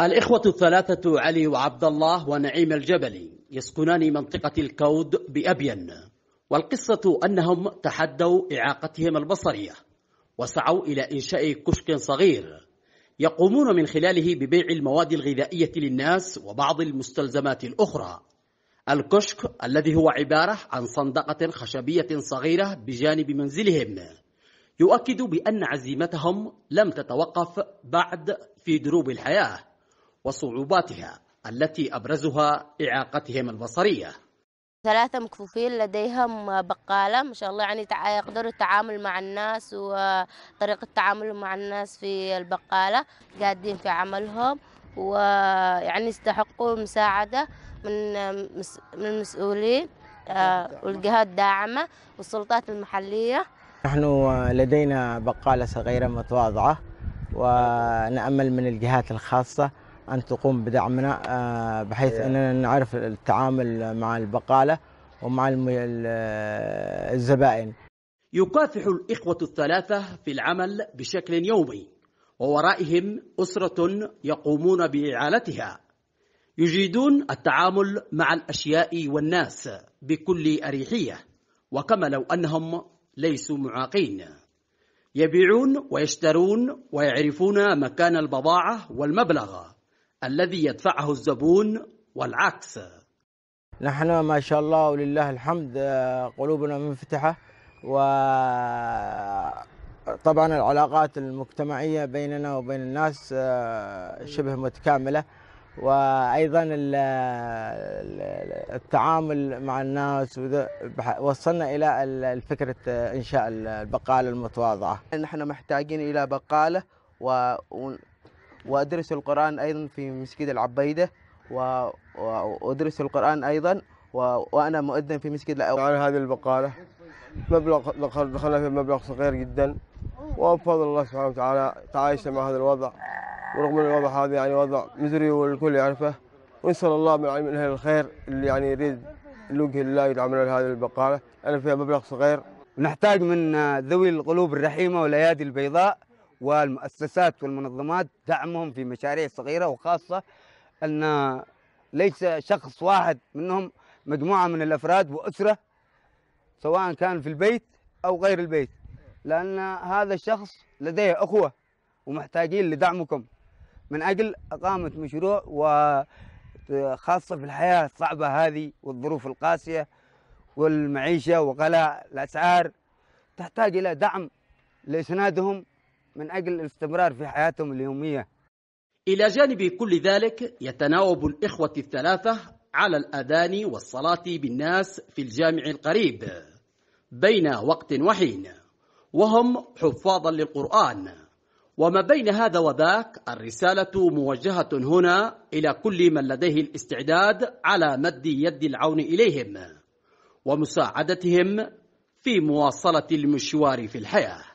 الإخوة الثلاثة علي وعبد الله ونعيم الجبلي يسكنان منطقة الكود بأبين والقصة أنهم تحدوا إعاقتهم البصرية وسعوا إلى إنشاء كشك صغير يقومون من خلاله ببيع المواد الغذائية للناس وبعض المستلزمات الأخرى الكشك الذي هو عبارة عن صندقة خشبية صغيرة بجانب منزلهم يؤكد بأن عزيمتهم لم تتوقف بعد في دروب الحياة وصعوباتها التي أبرزها إعاقتهم البصرية ثلاثة مكفوفين لديهم بقالة ما شاء الله يعني يقدروا التعامل مع الناس وطريقة تعاملهم مع الناس في البقالة قادين في عملهم ويعني يستحقوا مساعدة من من المسؤولين آه، والجهات الداعمة والسلطات المحلية نحن لدينا بقالة صغيرة متواضعة ونأمل من الجهات الخاصة أن تقوم بدعمنا آه، بحيث أننا نعرف التعامل مع البقالة ومع الزبائن يكافح الإخوة الثلاثة في العمل بشكل يومي وورائهم أسرة يقومون بإعالتها يجيدون التعامل مع الأشياء والناس بكل أريحية وكما لو أنهم ليسوا معاقين يبيعون ويشترون ويعرفون مكان البضاعة والمبلغ الذي يدفعه الزبون والعكس نحن ما شاء الله ولله الحمد آه، قلوبنا منفتحة و طبعا العلاقات المجتمعية بيننا وبين الناس آه، شبه متكاملة وايضا آه، التعامل مع الناس وصلنا الى فكره انشاء البقاله المتواضعه. نحن محتاجين الى بقاله وأدرس القرآن أيضا في مسجد العبيدة وأدرس القرآن أيضا وأنا مؤذن في مسجد الأول على هذه البقالة مبلغ دخلنا في مبلغ صغير جدا وبفضل الله سبحانه وتعالى تعايشنا مع هذا الوضع ورغم ان الوضع هذا يعني وضع مزري والكل يعرفه ونسال الله من علم اهل الخير اللي يعني يريد لوجه الله يدعم لنا هذه البقاله انا فيها مبلغ صغير نحتاج من ذوي القلوب الرحيمه والايادي البيضاء والمؤسسات والمنظمات دعمهم في مشاريع صغيرة وخاصة أن ليس شخص واحد منهم مجموعة من الأفراد وأسرة سواء كان في البيت أو غير البيت لأن هذا الشخص لديه أخوة ومحتاجين لدعمكم من أجل إقامة مشروع وخاصة في الحياة الصعبة هذه والظروف القاسية والمعيشة وغلاء الأسعار تحتاج إلى دعم لإسنادهم من أجل الاستمرار في حياتهم اليومية إلى جانب كل ذلك يتناوب الإخوة الثلاثة على الأذان والصلاة بالناس في الجامع القريب بين وقت وحين وهم حفاظا للقرآن وما بين هذا وذاك الرسالة موجهة هنا إلى كل من لديه الاستعداد على مد يد العون إليهم ومساعدتهم في مواصلة المشوار في الحياة